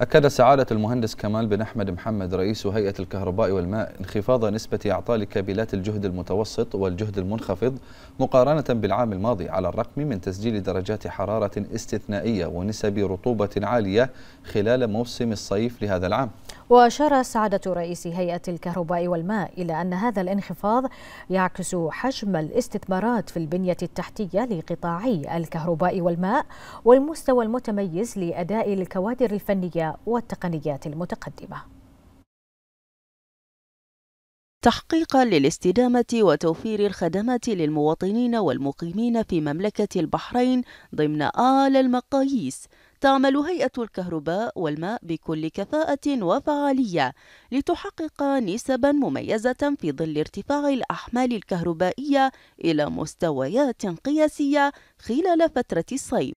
أكد سعادة المهندس كمال بن أحمد محمد رئيس هيئة الكهرباء والماء انخفاض نسبة أعطال كابلات الجهد المتوسط والجهد المنخفض مقارنة بالعام الماضي على الرقم من تسجيل درجات حرارة استثنائية ونسب رطوبة عالية خلال موسم الصيف لهذا العام وأشار سعادة رئيس هيئة الكهرباء والماء إلى أن هذا الانخفاض يعكس حجم الاستثمارات في البنية التحتية لقطاعي الكهرباء والماء والمستوى المتميز لأداء الكوادر الفنية والتقنيات المتقدمة تحقيقا للاستدامة وتوفير الخدمات للمواطنين والمقيمين في مملكة البحرين ضمن أعلى المقاييس تعمل هيئة الكهرباء والماء بكل كفاءة وفعالية لتحقق نسبا مميزة في ظل ارتفاع الأحمال الكهربائية إلى مستويات قياسية خلال فترة الصيف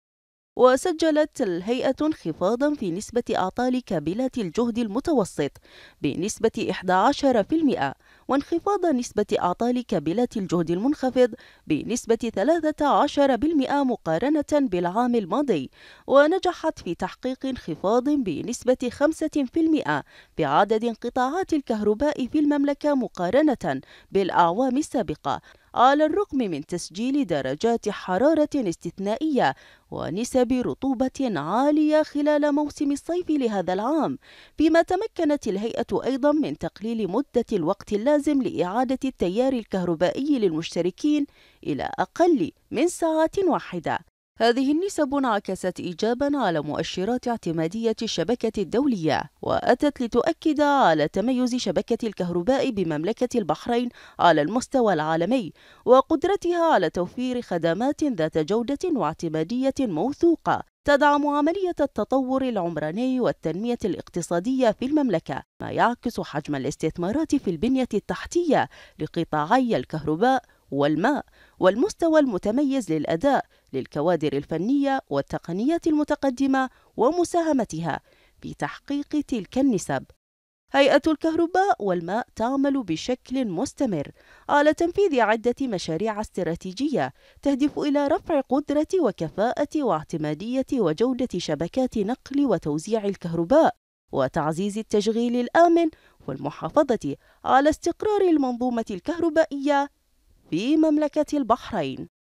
وسجلت الهيئة انخفاضا في نسبة أعطال كابلات الجهد المتوسط بنسبة 11% وانخفاض نسبة أعطال كابلات الجهد المنخفض بنسبة 13% مقارنة بالعام الماضي ونجحت في تحقيق انخفاض بنسبة 5% في عدد انقطاعات الكهرباء في المملكة مقارنة بالأعوام السابقة على الرغم من تسجيل درجات حرارة استثنائية ونسب رطوبة عالية خلال موسم الصيف لهذا العام، فيما تمكنت الهيئة أيضا من تقليل مدة الوقت اللازم لإعادة التيار الكهربائي للمشتركين إلى أقل من ساعة واحدة. هذه النسب انعكست إيجابا على مؤشرات اعتمادية الشبكة الدولية وأتت لتؤكد على تميز شبكة الكهرباء بمملكة البحرين على المستوى العالمي وقدرتها على توفير خدمات ذات جودة واعتمادية موثوقة تدعم عملية التطور العمراني والتنمية الاقتصادية في المملكة، ما يعكس حجم الاستثمارات في البنية التحتية لقطاعي الكهرباء والماء والمستوى المتميز للأداء للكوادر الفنية والتقنيات المتقدمة ومساهمتها في تحقيق تلك النسب. هيئة الكهرباء والماء تعمل بشكل مستمر على تنفيذ عدة مشاريع استراتيجية تهدف إلى رفع قدرة وكفاءة واعتمادية وجودة شبكات نقل وتوزيع الكهرباء وتعزيز التشغيل الآمن والمحافظة على استقرار المنظومة الكهربائية في مملكة البحرين